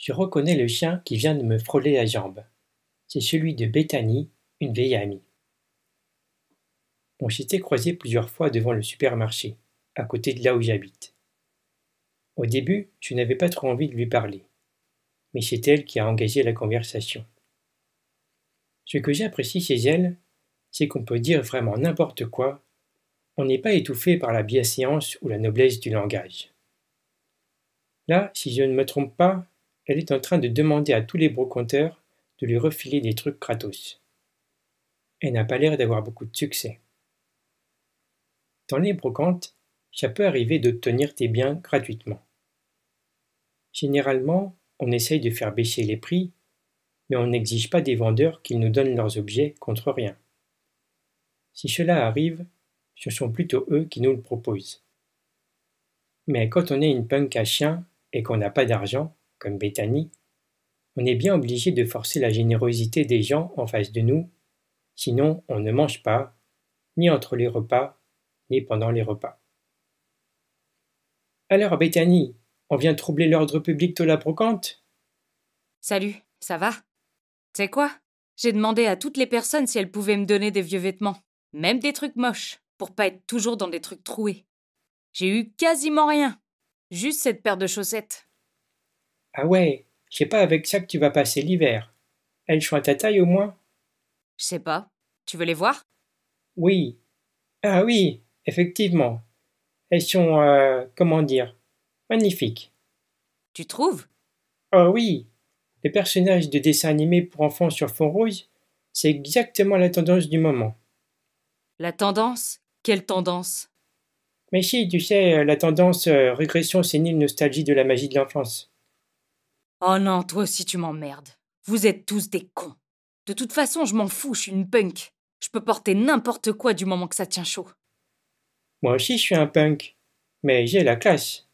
Je reconnais le chien qui vient de me frôler la jambe. C'est celui de Bethany, une vieille amie. On s'était croisé plusieurs fois devant le supermarché, à côté de là où j'habite. Au début, je n'avais pas trop envie de lui parler, mais c'est elle qui a engagé la conversation. Ce que j'apprécie chez elle, c'est qu'on peut dire vraiment n'importe quoi, on n'est pas étouffé par la bienséance ou la noblesse du langage. Là, si je ne me trompe pas, elle est en train de demander à tous les brocanteurs de lui refiler des trucs gratos. Elle n'a pas l'air d'avoir beaucoup de succès. Dans les brocantes, ça peut arriver d'obtenir tes biens gratuitement. Généralement, on essaye de faire baisser les prix, mais on n'exige pas des vendeurs qu'ils nous donnent leurs objets contre rien. Si cela arrive, ce sont plutôt eux qui nous le proposent. Mais quand on est une punk à chien et qu'on n'a pas d'argent, comme Béthanie, on est bien obligé de forcer la générosité des gens en face de nous, sinon on ne mange pas, ni entre les repas, ni pendant les repas. Alors, Béthanie, on vient troubler l'ordre public de la brocante Salut, ça va C'est quoi J'ai demandé à toutes les personnes si elles pouvaient me donner des vieux vêtements, même des trucs moches, pour pas être toujours dans des trucs troués. J'ai eu quasiment rien, juste cette paire de chaussettes. Ah ouais, c'est pas avec ça que tu vas passer l'hiver. Elles sont à ta taille au moins Je sais pas. Tu veux les voir Oui. Ah oui, effectivement. Elles sont, euh, comment dire, magnifiques. Tu trouves Oh oui Les personnages de dessins animés pour enfants sur fond rose, c'est exactement la tendance du moment. La tendance Quelle tendance Mais si, tu sais, euh, la tendance euh, régression sénile nostalgie de la magie de l'enfance. Oh non, toi aussi tu m'emmerdes. Vous êtes tous des cons. De toute façon, je m'en fous, je suis une punk. Je peux porter n'importe quoi du moment que ça tient chaud. Moi aussi, je suis un punk. Mais j'ai la classe.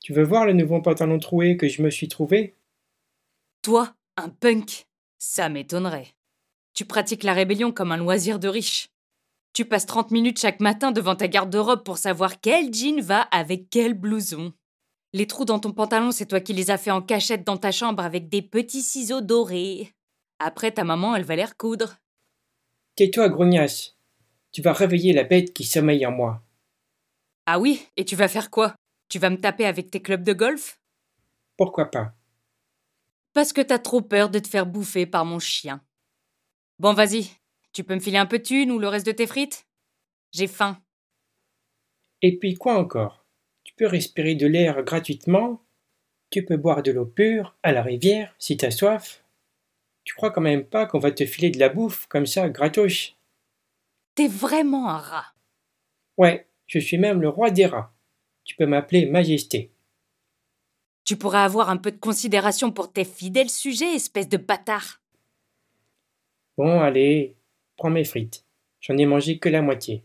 Tu veux voir le nouveau pantalon troué que je me suis trouvé Toi, un punk Ça m'étonnerait. Tu pratiques la rébellion comme un loisir de riche. Tu passes 30 minutes chaque matin devant ta garde-robe pour savoir quel jean va avec quel blouson. Les trous dans ton pantalon, c'est toi qui les as fait en cachette dans ta chambre avec des petits ciseaux dorés. Après, ta maman, elle va les recoudre. Tais-toi, grognasse. Tu vas réveiller la bête qui sommeille en moi. Ah oui, et tu vas faire quoi Tu vas me taper avec tes clubs de golf Pourquoi pas Parce que t'as trop peur de te faire bouffer par mon chien. Bon, vas-y. Tu peux me filer un peu de thune ou le reste de tes frites J'ai faim. Et puis quoi encore tu peux respirer de l'air gratuitement, tu peux boire de l'eau pure, à la rivière, si t'as soif. Tu crois quand même pas qu'on va te filer de la bouffe comme ça, gratos T'es vraiment un rat. Ouais, je suis même le roi des rats. Tu peux m'appeler Majesté. Tu pourrais avoir un peu de considération pour tes fidèles sujets, espèce de bâtard. Bon, allez, prends mes frites. J'en ai mangé que la moitié.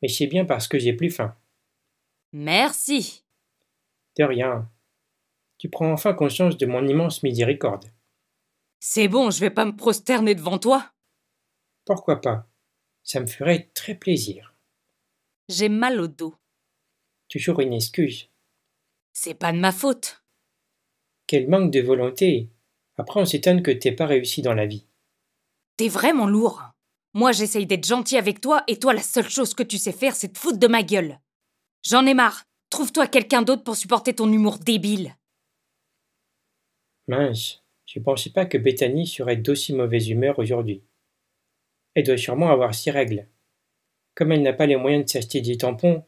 Mais c'est bien parce que j'ai plus faim. Merci. De rien. Tu prends enfin conscience de mon immense miséricorde. C'est bon, je vais pas me prosterner devant toi. Pourquoi pas Ça me ferait très plaisir. J'ai mal au dos. Toujours une excuse. C'est pas de ma faute. Quel manque de volonté. Après, on s'étonne que t'aies pas réussi dans la vie. T'es vraiment lourd. Moi, j'essaye d'être gentil avec toi, et toi, la seule chose que tu sais faire, c'est te foutre de ma gueule. J'en ai marre. Trouve-toi quelqu'un d'autre pour supporter ton humour débile. Mince, je pensais pas que Bethany serait d'aussi mauvaise humeur aujourd'hui. Elle doit sûrement avoir six règles. Comme elle n'a pas les moyens de s'acheter des tampons,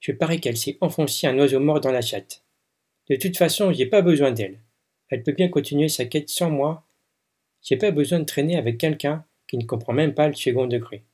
je parie qu'elle s'est enfoncée un oiseau mort dans la chatte. De toute façon, j'ai pas besoin d'elle. Elle peut bien continuer sa quête sans moi. J'ai pas besoin de traîner avec quelqu'un qui ne comprend même pas le second degré.